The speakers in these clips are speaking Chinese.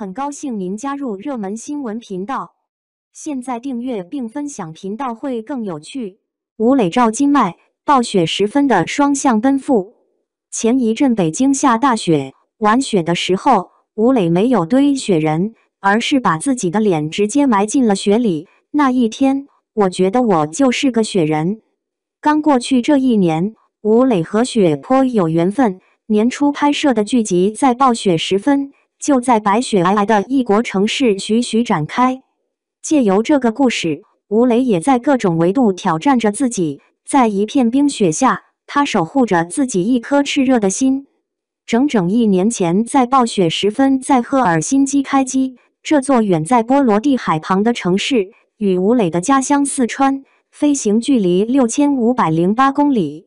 很高兴您加入热门新闻频道，现在订阅并分享频道会更有趣。吴磊赵金麦《暴雪时分》的双向奔赴。前一阵北京下大雪，玩雪的时候，吴磊没有堆雪人，而是把自己的脸直接埋进了雪里。那一天，我觉得我就是个雪人。刚过去这一年，吴磊和雪颇有缘分。年初拍摄的剧集在《暴雪时分》。就在白雪皑皑的异国城市徐徐展开，借由这个故事，吴磊也在各种维度挑战着自己。在一片冰雪下，他守护着自己一颗炽热的心。整整一年前，在暴雪时分，在赫尔辛基开机，这座远在波罗的海旁的城市，与吴磊的家乡四川飞行距离六千五百零八公里，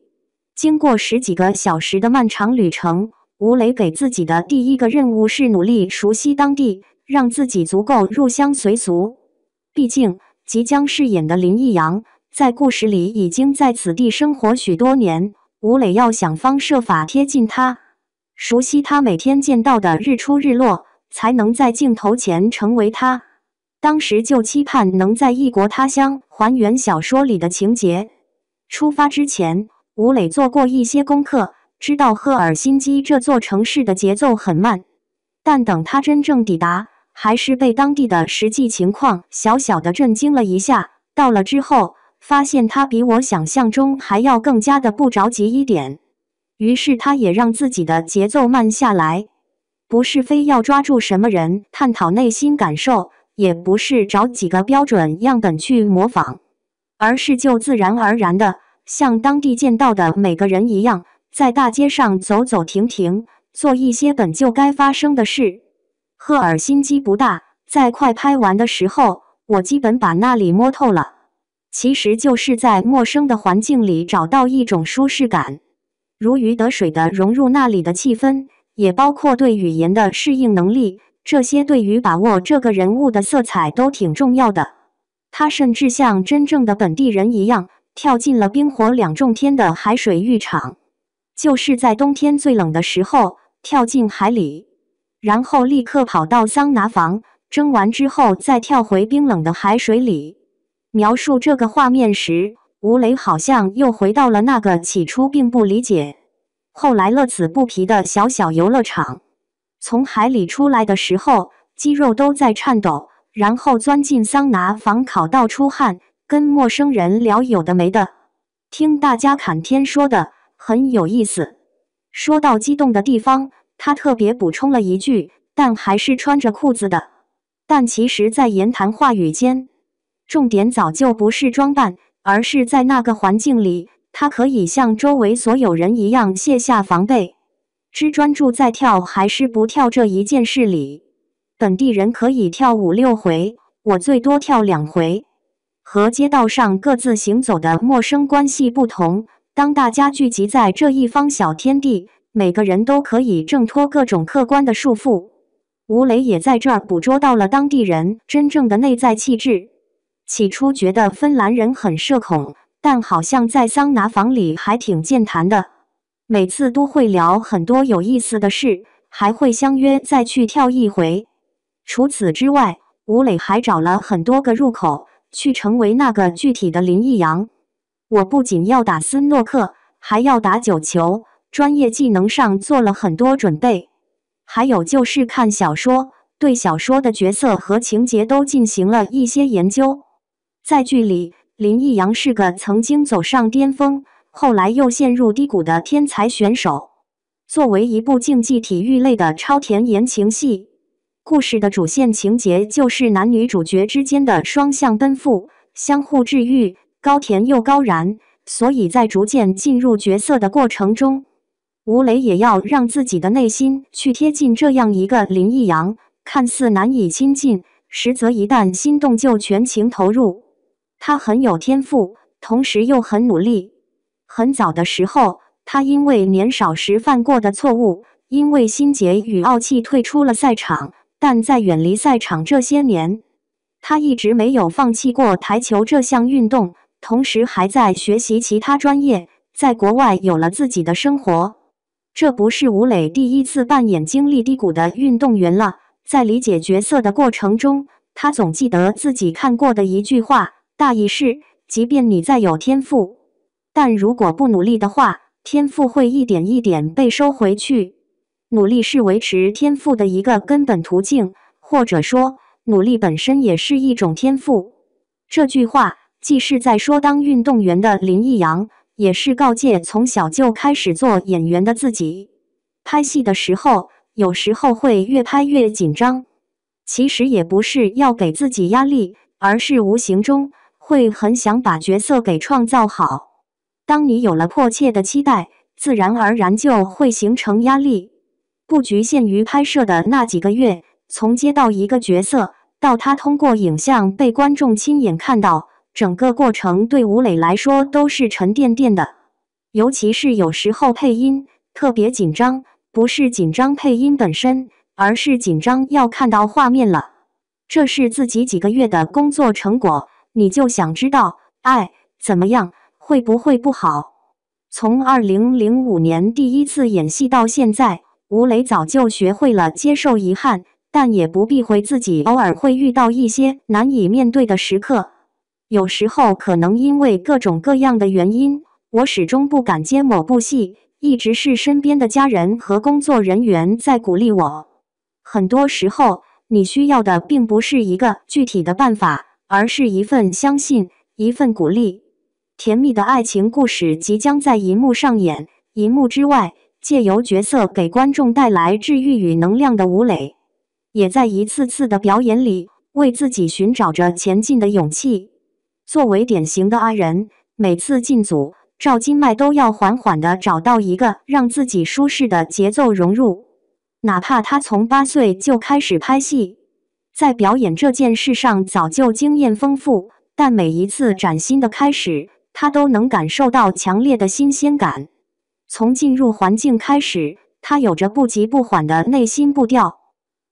经过十几个小时的漫长旅程。吴磊给自己的第一个任务是努力熟悉当地，让自己足够入乡随俗。毕竟即将饰演的林毅阳在故事里已经在此地生活许多年，吴磊要想方设法贴近他，熟悉他每天见到的日出日落，才能在镜头前成为他。当时就期盼能在异国他乡还原小说里的情节。出发之前，吴磊做过一些功课。知道赫尔辛基这座城市的节奏很慢，但等他真正抵达，还是被当地的实际情况小小的震惊了一下。到了之后，发现他比我想象中还要更加的不着急一点。于是他也让自己的节奏慢下来，不是非要抓住什么人探讨内心感受，也不是找几个标准样本去模仿，而是就自然而然的像当地见到的每个人一样。在大街上走走停停，做一些本就该发生的事。赫尔心机不大，在快拍完的时候，我基本把那里摸透了。其实就是在陌生的环境里找到一种舒适感，如鱼得水的融入那里的气氛，也包括对语言的适应能力，这些对于把握这个人物的色彩都挺重要的。他甚至像真正的本地人一样，跳进了冰火两重天的海水浴场。就是在冬天最冷的时候跳进海里，然后立刻跑到桑拿房蒸完之后再跳回冰冷的海水里。描述这个画面时，吴磊好像又回到了那个起初并不理解，后来乐此不疲的小小游乐场。从海里出来的时候，肌肉都在颤抖，然后钻进桑拿房烤到出汗，跟陌生人聊有的没的，听大家侃天说的。很有意思。说到激动的地方，他特别补充了一句：“但还是穿着裤子的。”但其实，在言谈话语间，重点早就不是装扮，而是在那个环境里，他可以像周围所有人一样卸下防备。只专注在跳还是不跳这一件事里，本地人可以跳五六回，我最多跳两回。和街道上各自行走的陌生关系不同。当大家聚集在这一方小天地，每个人都可以挣脱各种客观的束缚。吴磊也在这儿捕捉到了当地人真正的内在气质。起初觉得芬兰人很社恐，但好像在桑拿房里还挺健谈的。每次都会聊很多有意思的事，还会相约再去跳一回。除此之外，吴磊还找了很多个入口去成为那个具体的林毅阳。我不仅要打斯诺克，还要打九球。专业技能上做了很多准备，还有就是看小说，对小说的角色和情节都进行了一些研究。在剧里，林毅阳是个曾经走上巅峰，后来又陷入低谷的天才选手。作为一部竞技体育类的超甜言情戏，故事的主线情节就是男女主角之间的双向奔赴，相互治愈。高甜又高燃，所以在逐渐进入角色的过程中，吴磊也要让自己的内心去贴近这样一个林逸阳。看似难以亲近，实则一旦心动就全情投入。他很有天赋，同时又很努力。很早的时候，他因为年少时犯过的错误，因为心结与傲气退出了赛场。但在远离赛场这些年，他一直没有放弃过台球这项运动。同时还在学习其他专业，在国外有了自己的生活。这不是吴磊第一次扮演经历低谷的运动员了。在理解角色的过程中，他总记得自己看过的一句话，大意是：即便你再有天赋，但如果不努力的话，天赋会一点一点被收回去。努力是维持天赋的一个根本途径，或者说，努力本身也是一种天赋。这句话。既是在说当运动员的林毅阳，也是告诫从小就开始做演员的自己。拍戏的时候，有时候会越拍越紧张。其实也不是要给自己压力，而是无形中会很想把角色给创造好。当你有了迫切的期待，自然而然就会形成压力。不局限于拍摄的那几个月，从接到一个角色，到他通过影像被观众亲眼看到。整个过程对吴磊来说都是沉甸甸的，尤其是有时候配音特别紧张，不是紧张配音本身，而是紧张要看到画面了。这是自己几个月的工作成果，你就想知道，哎，怎么样？会不会不好？从二零零五年第一次演戏到现在，吴磊早就学会了接受遗憾，但也不避讳自己偶尔会遇到一些难以面对的时刻。有时候可能因为各种各样的原因，我始终不敢接某部戏，一直是身边的家人和工作人员在鼓励我。很多时候，你需要的并不是一个具体的办法，而是一份相信，一份鼓励。甜蜜的爱情故事即将在银幕上演，银幕之外，借由角色给观众带来治愈与能量的吴磊，也在一次次的表演里为自己寻找着前进的勇气。作为典型的阿人，每次进组，赵金麦都要缓缓地找到一个让自己舒适的节奏融入。哪怕他从八岁就开始拍戏，在表演这件事上早就经验丰富，但每一次崭新的开始，他都能感受到强烈的新鲜感。从进入环境开始，他有着不急不缓的内心步调。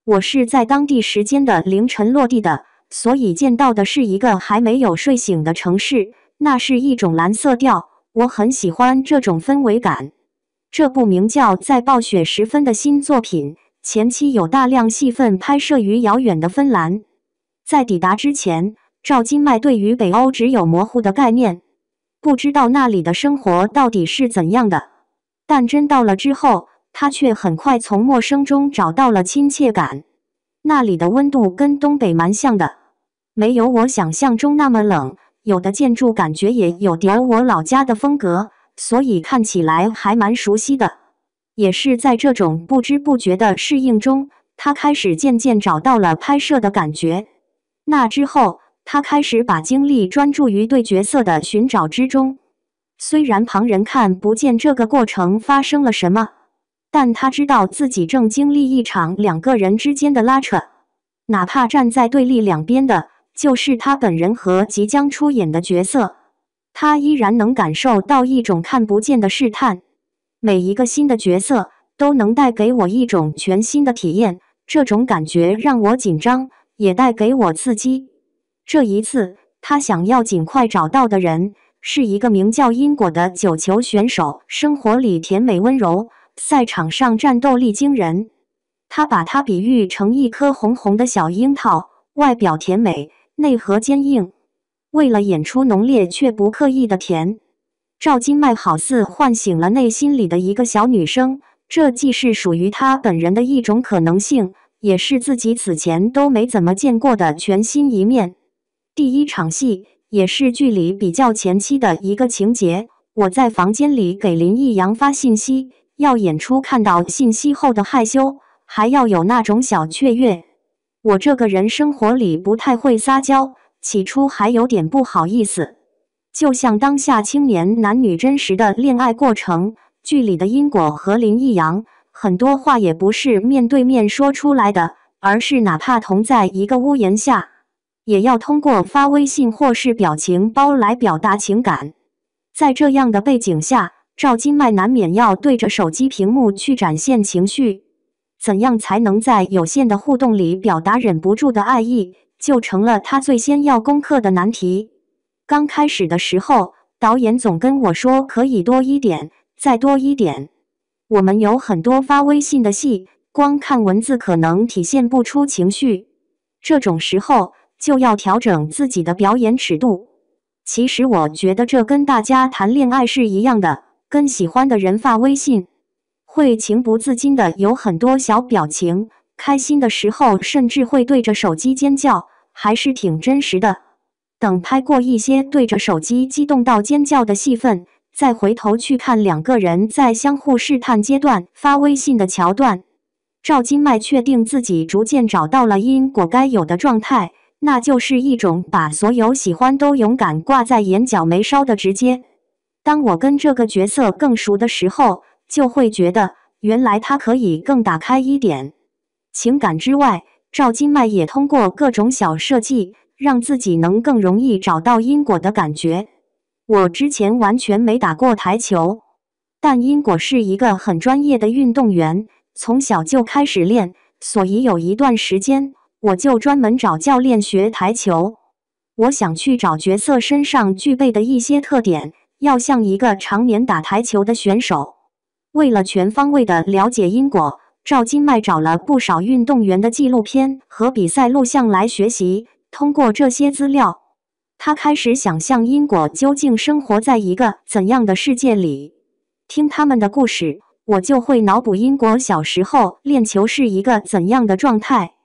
我是在当地时间的凌晨落地的。所以见到的是一个还没有睡醒的城市，那是一种蓝色调，我很喜欢这种氛围感。这部名叫《在暴雪时分》的新作品，前期有大量戏份拍摄于遥远的芬兰。在抵达之前，赵金麦对于北欧只有模糊的概念，不知道那里的生活到底是怎样的。但真到了之后，他却很快从陌生中找到了亲切感。那里的温度跟东北蛮像的。没有我想象中那么冷，有的建筑感觉也有点我老家的风格，所以看起来还蛮熟悉的。也是在这种不知不觉的适应中，他开始渐渐找到了拍摄的感觉。那之后，他开始把精力专注于对角色的寻找之中。虽然旁人看不见这个过程发生了什么，但他知道自己正经历一场两个人之间的拉扯，哪怕站在对立两边的。就是他本人和即将出演的角色，他依然能感受到一种看不见的试探。每一个新的角色都能带给我一种全新的体验，这种感觉让我紧张，也带给我刺激。这一次，他想要尽快找到的人是一个名叫因果的九球选手，生活里甜美温柔，赛场上战斗力惊人。他把他比喻成一颗红红的小樱桃，外表甜美。内核坚硬，为了演出浓烈却不刻意的甜，赵金麦好似唤醒了内心里的一个小女生。这既是属于她本人的一种可能性，也是自己此前都没怎么见过的全新一面。第一场戏也是剧里比较前期的一个情节。我在房间里给林毅阳发信息，要演出看到信息后的害羞，还要有那种小雀跃。我这个人生活里不太会撒娇，起初还有点不好意思。就像当下青年男女真实的恋爱过程，剧里的因果和林逸阳很多话也不是面对面说出来的，而是哪怕同在一个屋檐下，也要通过发微信或是表情包来表达情感。在这样的背景下，赵金麦难免要对着手机屏幕去展现情绪。怎样才能在有限的互动里表达忍不住的爱意，就成了他最先要攻克的难题。刚开始的时候，导演总跟我说：“可以多一点，再多一点。”我们有很多发微信的戏，光看文字可能体现不出情绪。这种时候就要调整自己的表演尺度。其实我觉得这跟大家谈恋爱是一样的，跟喜欢的人发微信。会情不自禁的有很多小表情，开心的时候甚至会对着手机尖叫，还是挺真实的。等拍过一些对着手机激动到尖叫的戏份，再回头去看两个人在相互试探阶段发微信的桥段，赵金麦确定自己逐渐找到了因果该有的状态，那就是一种把所有喜欢都勇敢挂在眼角眉梢的直接。当我跟这个角色更熟的时候。就会觉得原来他可以更打开一点。情感之外，赵金麦也通过各种小设计，让自己能更容易找到因果的感觉。我之前完全没打过台球，但因果是一个很专业的运动员，从小就开始练，所以有一段时间我就专门找教练学台球。我想去找角色身上具备的一些特点，要像一个常年打台球的选手。为了全方位的了解因果，赵金麦找了不少运动员的纪录片和比赛录像来学习。通过这些资料，他开始想象因果究竟生活在一个怎样的世界里。听他们的故事，我就会脑补因果小时候练球是一个怎样的状态。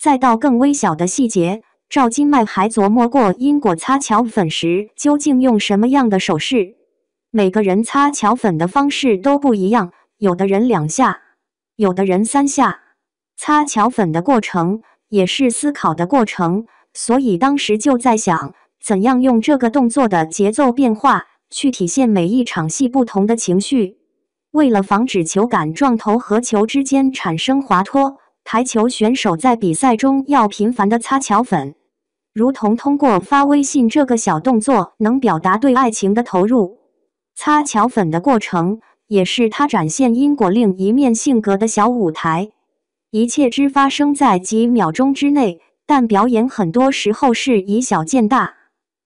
再到更微小的细节，赵金麦还琢磨过因果擦巧粉时究竟用什么样的手势。每个人擦巧粉的方式都不一样，有的人两下，有的人三下。擦巧粉的过程也是思考的过程，所以当时就在想，怎样用这个动作的节奏变化去体现每一场戏不同的情绪。为了防止球杆撞头和球之间产生滑脱，台球选手在比赛中要频繁的擦巧粉，如同通过发微信这个小动作，能表达对爱情的投入。擦巧粉的过程，也是他展现因果另一面性格的小舞台。一切只发生在几秒钟之内，但表演很多时候是以小见大。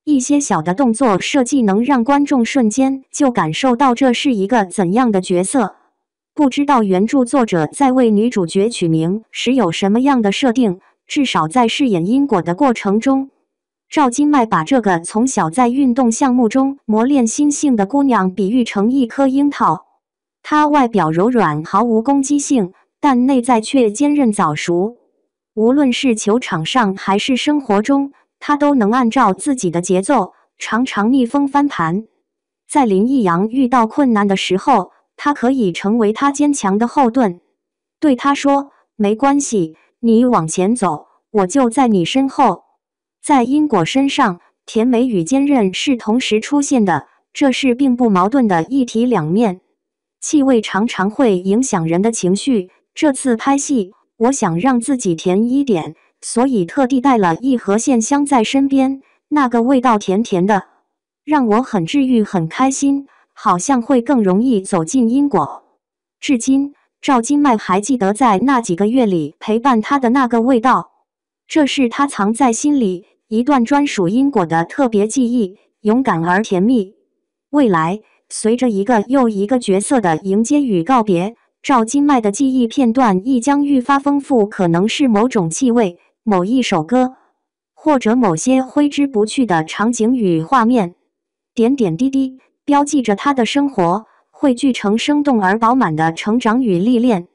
一些小的动作设计，能让观众瞬间就感受到这是一个怎样的角色。不知道原著作者在为女主角取名时有什么样的设定，至少在饰演因果的过程中。赵金麦把这个从小在运动项目中磨练心性的姑娘比喻成一颗樱桃，她外表柔软，毫无攻击性，但内在却坚韧早熟。无论是球场上还是生活中，她都能按照自己的节奏，常常逆风翻盘。在林毅阳遇到困难的时候，她可以成为他坚强的后盾，对他说：“没关系，你往前走，我就在你身后。”在因果身上，甜美与坚韧是同时出现的，这是并不矛盾的一体两面。气味常常会影响人的情绪。这次拍戏，我想让自己甜一点，所以特地带了一盒线香在身边。那个味道甜甜的，让我很治愈，很开心，好像会更容易走进因果。至今，赵金麦还记得在那几个月里陪伴他的那个味道。这是他藏在心里一段专属因果的特别记忆，勇敢而甜蜜。未来，随着一个又一个角色的迎接与告别，赵金麦的记忆片段亦将愈发丰富。可能是某种气味，某一首歌，或者某些挥之不去的场景与画面，点点滴滴标记着他的生活，汇聚成生动而饱满的成长与历练。